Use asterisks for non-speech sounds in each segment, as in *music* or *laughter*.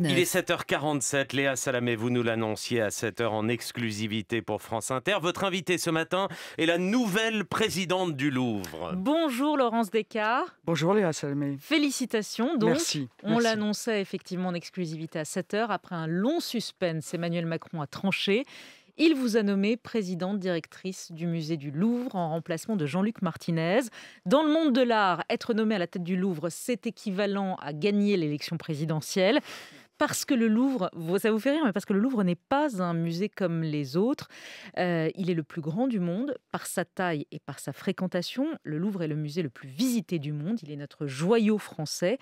Il est 7h47, Léa Salamé, vous nous l'annonciez à 7h en exclusivité pour France Inter. Votre invitée ce matin est la nouvelle présidente du Louvre. Bonjour Laurence Descartes. Bonjour Léa Salamé. Félicitations Merci. On l'annonçait effectivement en exclusivité à 7h. Après un long suspense, Emmanuel Macron a tranché. Il vous a nommé présidente directrice du musée du Louvre en remplacement de Jean-Luc Martinez. Dans le monde de l'art, être nommé à la tête du Louvre, c'est équivalent à gagner l'élection présidentielle parce que le Louvre, ça vous fait rire, mais parce que le Louvre n'est pas un musée comme les autres. Euh, il est le plus grand du monde par sa taille et par sa fréquentation. Le Louvre est le musée le plus visité du monde. Il est notre joyau français.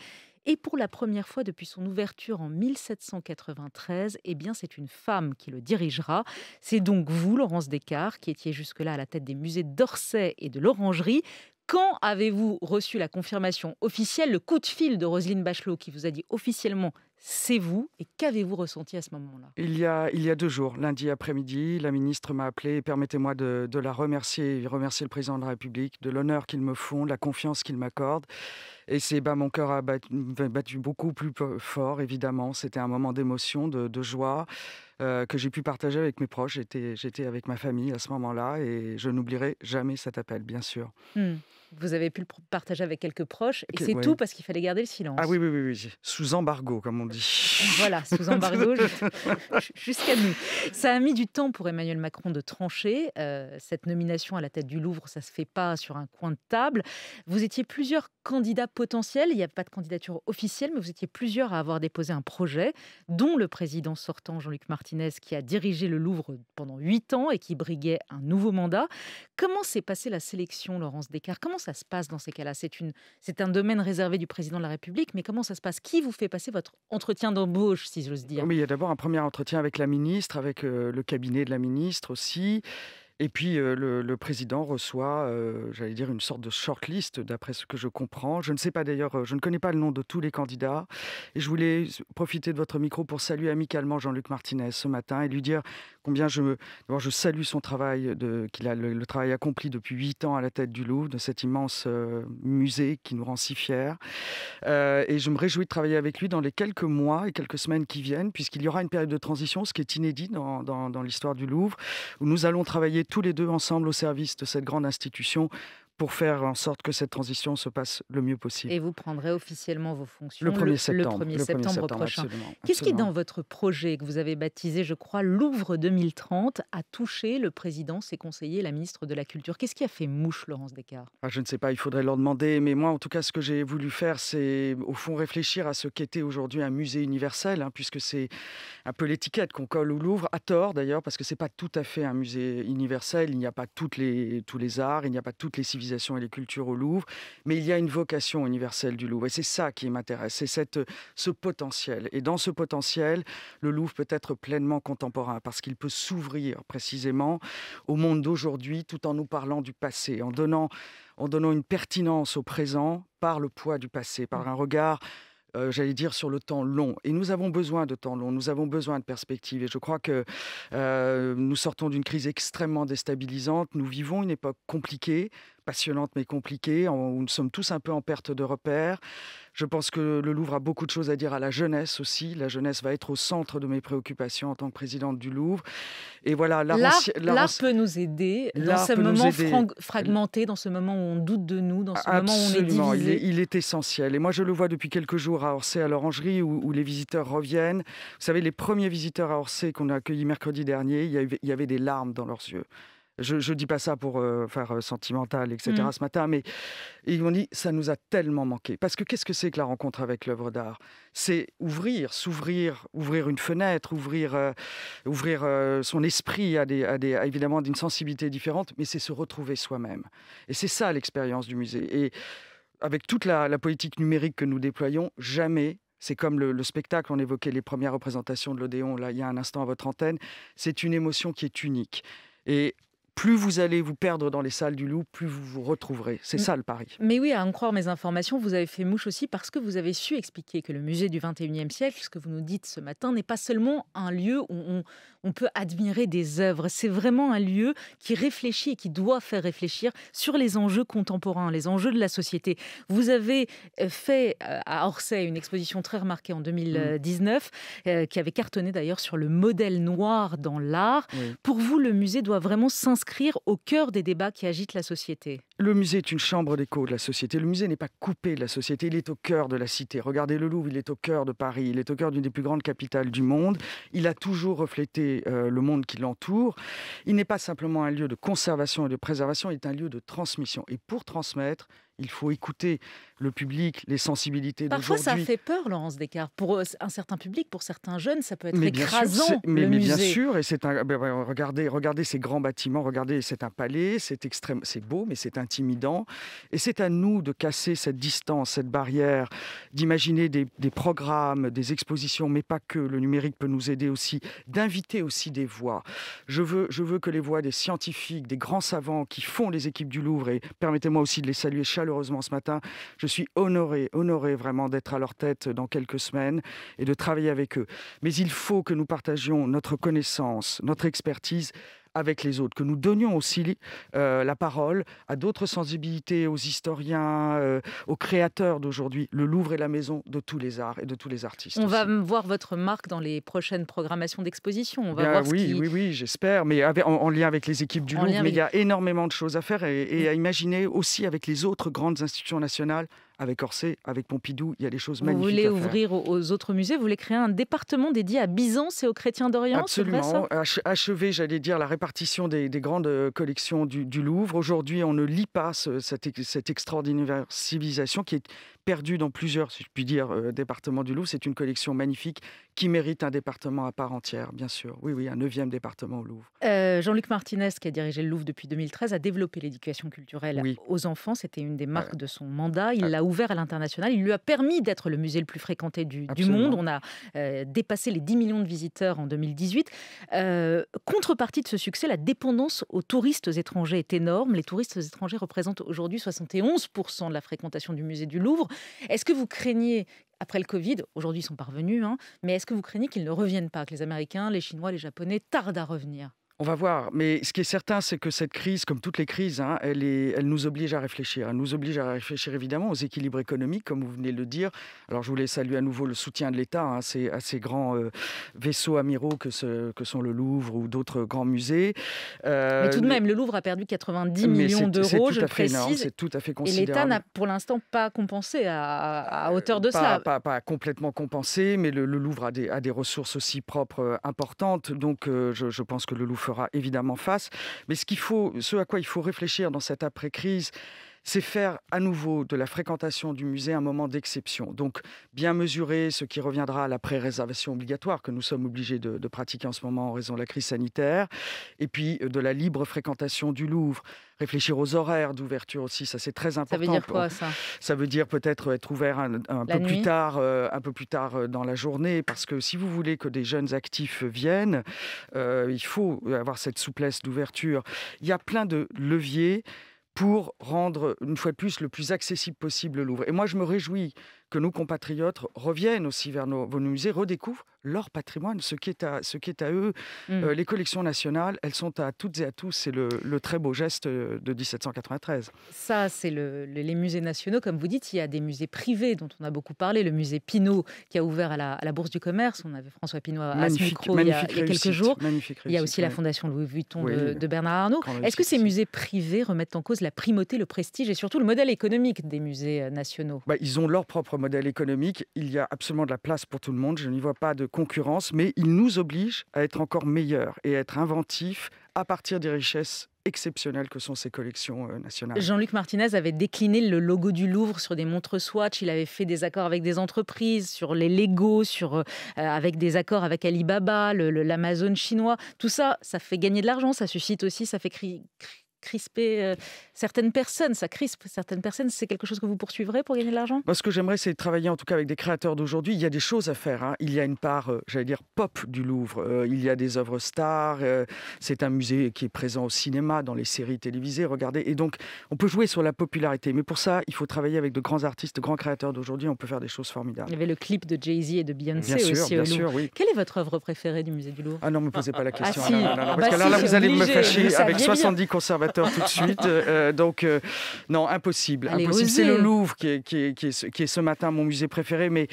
Et pour la première fois depuis son ouverture en 1793, eh bien c'est une femme qui le dirigera. C'est donc vous, Laurence Descartes, qui étiez jusque-là à la tête des musées d'Orsay et de l'Orangerie. Quand avez-vous reçu la confirmation officielle, le coup de fil de Roselyne Bachelot qui vous a dit officiellement c'est vous et qu'avez-vous ressenti à ce moment-là il, y a, il y a deux jours, lundi après-midi, la ministre m'a appelé permettez-moi de, la remercier, remercier le président de la République de l'honneur qu'ils me font, de la confiance qu'ils m'accordent. Et c'est bah, mon cœur a battu, beaucoup plus fort, évidemment. C'était un moment d'émotion, de, joie euh, que j'ai pu partager avec mes proches. J'étais avec ma famille à ce moment-là et je n'oublierai jamais cet appel, bien sûr. Hmm. Vous avez pu le partager avec quelques proches et c'est tout parce qu'il fallait garder le silence. Ah oui, oui, oui, oui. sous embargo, comme on voilà, sous embargo *laughs* jusqu'à nous. Ça a mis du temps pour Emmanuel Macron de trancher. Euh, cette nomination à la tête du Louvre, ça se fait pas sur un coin de table. Vous étiez plusieurs candidats potentiels. Il n'y a pas de candidature officielle, mais vous étiez plusieurs à avoir déposé un projet, dont le président sortant Jean-Luc Martinez, qui a dirigé le Louvre pendant huit ans et qui briguait un nouveau mandat. Comment s'est passée la sélection, Laurence Descartes Comment ça se passe dans ces cas-là C'est un domaine réservé du président de la République, mais comment ça se passe Qui vous fait passer votre entretien d'embauche, si j'ose dire. Mais il y a d'abord un premier entretien avec la ministre, avec euh, le cabinet de la ministre aussi. Et puis le, président reçoit, j'allais dire, une sorte de shortlist, d'après ce que je comprends. Je ne sais pas d'ailleurs, je ne connais pas le nom de tous les candidats. Et je voulais profiter de votre micro pour saluer amicalement Jean-Luc Martinez ce matin et lui dire combien je, je salue son travail, qu'il a le, travail accompli depuis huit ans à la tête du Louvre, de cet immense musée qui nous rend si fiers. et je me réjouis de travailler avec lui dans les quelques mois et quelques semaines qui viennent, puisqu'il y aura une période de transition, ce qui est inédit dans, dans l'histoire du Louvre, où nous allons travailler tous les deux ensemble au service de cette grande institution pour faire en sorte que cette transition se passe le mieux possible. Et vous prendrez officiellement vos fonctions le 1er septembre, prochain. Qu'est-ce qui dans votre projet que vous avez baptisé, je crois, Louvre 2030, a touché le président, ses conseillers, la ministre de la Culture Qu'est-ce qui a fait mouche, Laurence Descartes ah, Je ne sais pas, il faudrait leur demander, mais moi, en tout cas, ce que j'ai voulu faire, c'est au fond réfléchir à ce qu'était aujourd'hui un musée universel, hein, puisque c'est un peu l'étiquette qu'on colle au Louvre, à tort d'ailleurs, parce que c'est pas tout à fait un musée universel, il n'y a pas toutes les, tous les arts, il n'y a pas toutes les civilisations et les cultures au Louvre, mais il y a une vocation universelle du Louvre. Et c'est ça qui m'intéresse, c'est cette, euh, ce potentiel. Et dans ce potentiel, le Louvre peut être pleinement contemporain, parce qu'il peut s'ouvrir précisément au monde d'aujourd'hui, tout en nous parlant du passé, en donnant, en donnant une pertinence au présent par le poids du passé, par mmh. un regard euh, j'allais dire, sur le temps long. Et nous avons besoin de temps long, nous avons besoin de perspectives. Et je crois que euh, nous sortons d'une crise extrêmement déstabilisante, nous vivons une époque compliquée, passionnante mais compliquée, où nous sommes tous un peu en perte de repères. Je pense que le Louvre a beaucoup de choses à dire à la jeunesse aussi. La jeunesse va être au centre de mes préoccupations en tant que présidente du Louvre. Et voilà, l'art peut nous aider dans ce moment fragmenté, dans ce moment où on doute de nous, dans ce moment où on est divisé. Il est, il est essentiel. Et moi, je le vois depuis quelques jours à Orsay, à l'Orangerie, où, les visiteurs reviennent. Vous savez, les premiers visiteurs à Orsay qu'on a accueillis mercredi dernier, il y avait, il y avait des larmes dans leurs yeux je ne dis pas ça pour euh, faire euh, sentimental, etc. Mmh. ce matin, mais ils m'ont dit ça nous a tellement manqué. Parce que qu'est-ce que c'est que la rencontre avec l'œuvre d'art C'est ouvrir, s'ouvrir, ouvrir une fenêtre, ouvrir, euh, ouvrir son esprit à des, à des évidemment d'une sensibilité différente, mais c'est se retrouver soi-même. Et c'est ça l'expérience du musée. Et avec toute la, politique numérique que nous déployons, jamais c'est comme le, le, spectacle, on évoquait les premières représentations de l'Odéon, là, il y a un instant à votre antenne. C'est une émotion qui est unique. Et plus vous allez vous perdre dans les salles du Loup, plus vous vous retrouverez. C'est ça le pari. Mais oui, à en croire mes informations, vous avez fait mouche aussi parce que vous avez su expliquer que le musée du XXIe siècle, ce que vous nous dites ce matin, n'est pas seulement un lieu où on, peut admirer des œuvres. C'est vraiment un lieu qui réfléchit et qui doit faire réfléchir sur les enjeux contemporains, les enjeux de la société. Vous avez euh, fait euh, à Orsay une exposition très remarquée en 2019, mm. euh, qui avait cartonné d'ailleurs sur le modèle noir dans l'art. Pour vous, le musée doit vraiment s'inscrire au cœur des débats qui agitent la société. Le musée est une chambre d'écho de la société. Le musée n'est pas coupé de la société, il est au cœur de la cité. Regardez le Louvre, il est au cœur de Paris, il est au cœur d'une des plus grandes capitales du monde. Il a toujours reflété euh, le monde qui l'entoure. Il n'est pas simplement un lieu de conservation et de préservation, il est un lieu de transmission. Et pour transmettre, il faut écouter le public, les sensibilités Parfois, ça fait peur, Laurence Descartes. Pour euh, un certain public, pour certains jeunes, ça peut être écrasant. mais, mais bien sûr, et c'est un. Ben, ben, regardez, regardez ces grands bâtiments. Regardez, c'est un palais. C'est extrême, c'est beau, mais c'est intimidant. Et c'est à nous de casser cette distance, cette barrière, d'imaginer des, des programmes, des expositions, mais pas que. Le numérique peut nous aider aussi, d'inviter aussi des voix. Je veux, je veux que les voix des scientifiques, des grands savants qui font les équipes du Louvre, et permettez-moi aussi de les saluer chaleureusement Heureusement, ce matin. Je suis honoré, honoré vraiment d'être à leur tête dans quelques semaines et de travailler avec eux. Mais il faut que nous partagions notre connaissance, notre expertise avec les autres, que nous donnions aussi euh, la parole à d'autres sensibilités, aux historiens, euh, aux créateurs d'aujourd'hui. Le Louvre est la maison de tous les arts et de tous les artistes. On va voir votre marque dans les prochaines programmations d'exposition. On va voir oui, oui, oui, j'espère, mais en, lien avec les équipes du Louvre. Mais il y a énormément de choses à faire et mm. à imaginer aussi avec les autres grandes institutions nationales avec Orsay, avec Pompidou, il y a des choses magnifiques. Vous voulez ouvrir aux autres musées, vous voulez créer un département dédié à Byzance et aux chrétiens d'Orient Absolument, achever, j'allais dire, la répartition des, grandes euh, collections du, Louvre. Aujourd'hui, on ne lit pas cette, extraordinaire civilisation qui est perdue dans plusieurs, si je puis dire, euh, départements du Louvre. C'est une collection magnifique qui mérite un département à part entière, bien sûr. Oui, oui, un neuvième département au Louvre. Euh, Jean-Luc Martinez, qui a dirigé le Louvre depuis 2013, a développé l'éducation culturelle aux enfants. C'était une des marques de son mandat. Il ah, l'a ouvert à l'international. Il lui a permis d'être le musée le plus fréquenté du, monde. On a euh, dépassé les 10 millions de visiteurs en 2018. Euh, contrepartie de ce succès, la dépendance aux touristes étrangers est énorme. Les touristes étrangers représentent aujourd'hui 71% de la fréquentation du musée du Louvre. Est-ce que vous craignez après le Covid, aujourd'hui ils sont parvenus, hein, mais est-ce que vous craignez qu'ils ne reviennent pas, que les Américains, les Chinois, les Japonais tardent à revenir on va voir, mais ce qui est certain, c'est que cette crise, comme toutes les crises, hein, elle, est, elle, nous oblige à réfléchir. Elle nous oblige à réfléchir évidemment aux équilibres économiques, comme vous venez de le dire. Alors je voulais saluer à nouveau le soutien de l'État hein, à, ces, grands euh, vaisseaux amiraux que, ce, que, sont le Louvre ou d'autres grands musées. Euh, mais tout de même, le Louvre a perdu 90 millions d'euros, je précise. C'est tout à fait considérable. Et l'État n'a pour l'instant pas compensé à, euh, hauteur de pas, cela. Pas, complètement compensé, mais le, Louvre a des, ressources aussi propres importantes. Donc je, je pense que le Louvre évidemment face. Mais ce, qu'il faut, ce à quoi il faut réfléchir dans cette après-crise, c'est faire à nouveau de la fréquentation du musée un moment d'exception. Donc, bien mesurer ce qui reviendra à la pré-réservation obligatoire que nous sommes obligés de, pratiquer en ce moment en raison de la crise sanitaire, et puis euh, de la libre fréquentation du Louvre. Réfléchir aux horaires d'ouverture aussi, ça c'est très important. Ça veut dire quoi ça Ça veut dire peut-être être ouvert un, peu plus tard, euh, un peu plus tard euh, dans la journée, parce que si vous voulez que des jeunes actifs viennent, il faut avoir cette souplesse d'ouverture. Il y a plein de leviers pour rendre, une fois de plus, le plus accessible possible le Louvre. Et moi, je me réjouis que nos compatriotes reviennent aussi vers nos, musées, redécouvrent leur patrimoine, ce qui est à, ce qui est à eux. Euh, mmh. les collections nationales, elles sont à toutes et à tous. C'est le, très beau geste euh, de 1793. Ça, c'est les musées nationaux. Comme vous dites, il y a des musées privés dont on a beaucoup parlé. Le musée Pinault qui a ouvert à la, Bourse du Commerce. On avait François Pinault à ce micro il y, a, quelques jours. il y a aussi la Fondation Louis Vuitton de, de, Bernard Arnault. Est-ce que ces musées privés remettent en cause la primauté, le prestige et surtout le modèle économique des musées euh, nationaux bah, Ils ont leur propre modèle économique. Il y a absolument de la place pour tout le monde. Je n'y vois pas de concurrence, mais il nous oblige à être encore meilleurs et à être inventifs à partir des richesses exceptionnelles que sont ces collections euh, nationales. Jean-Luc Martinez avait décliné le logo du Louvre sur des montres Swatch, il avait fait des accords avec des entreprises, sur les Lego, sur, euh, avec des accords avec Alibaba, l'Amazon chinois. Tout ça, ça fait gagner de l'argent, ça suscite aussi, ça fait crier. Cri crisper euh, certaines personnes. Ça crispe certaines personnes. C'est quelque chose que vous poursuivrez pour gagner de l'argent ce que j'aimerais, c'est travailler en tout cas avec des créateurs d'aujourd'hui. Il y a des choses à faire. Hein. Il y a une part, euh, j'allais dire, pop du Louvre. Euh, il y a des œuvres stars. c'est un musée qui est présent au cinéma, dans les séries télévisées. Regardez. Et donc, on peut jouer sur la popularité. Mais pour ça, il faut travailler avec de grands artistes, de grands créateurs d'aujourd'hui. On peut faire des choses formidables. Il y avait le clip de Jay-Z et de Beyoncé bien aussi sûr, bien Sûr, Quelle est votre œuvre préférée du musée du Louvre Ah non, ne me posez pas la question. parce là, vous allez me fâcher avec 70 conservateurs tout de suite. Euh, euh, donc, euh, non, impossible. impossible. C'est le Louvre qui qui, est, qui, qui est, ce matin mon musée préféré, mais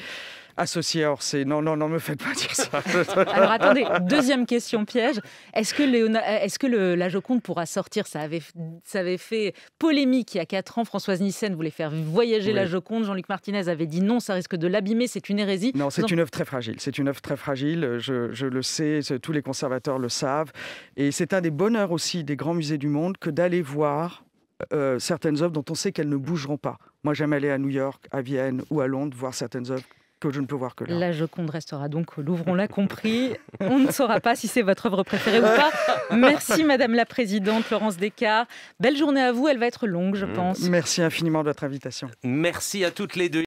associé à Orsay. Non, non, non, me faites pas dire ça. *laughs* Alors attendez, deuxième question piège. Est-ce que, euh, est-ce que le, la Joconde pourra sortir ça avait, ça avait fait polémique il y a quatre ans. Françoise Nissen voulait faire voyager la Joconde. Jean-Luc Martinez avait dit non, ça risque de l'abîmer, c'est une hérésie. Non, c'est une œuvre très fragile. C'est une œuvre très fragile, je, le sais, tous les conservateurs le savent. Et c'est un des bonheurs aussi des grands musées du monde que d'aller voir euh, euh, certaines œuvres dont on sait qu'elles ne bougeront pas. Moi, j'aime aller à New York, à Vienne ou à Londres voir certaines œuvres que je ne peux voir que là. La Joconde restera donc au Louvre, on l'a compris. on ne saura pas si c'est votre œuvre préférée ou pas. Merci Madame la Présidente Laurence Descartes. Belle journée à vous, elle va être longue je mm. pense. Merci infiniment de votre invitation. Merci à toutes les deux.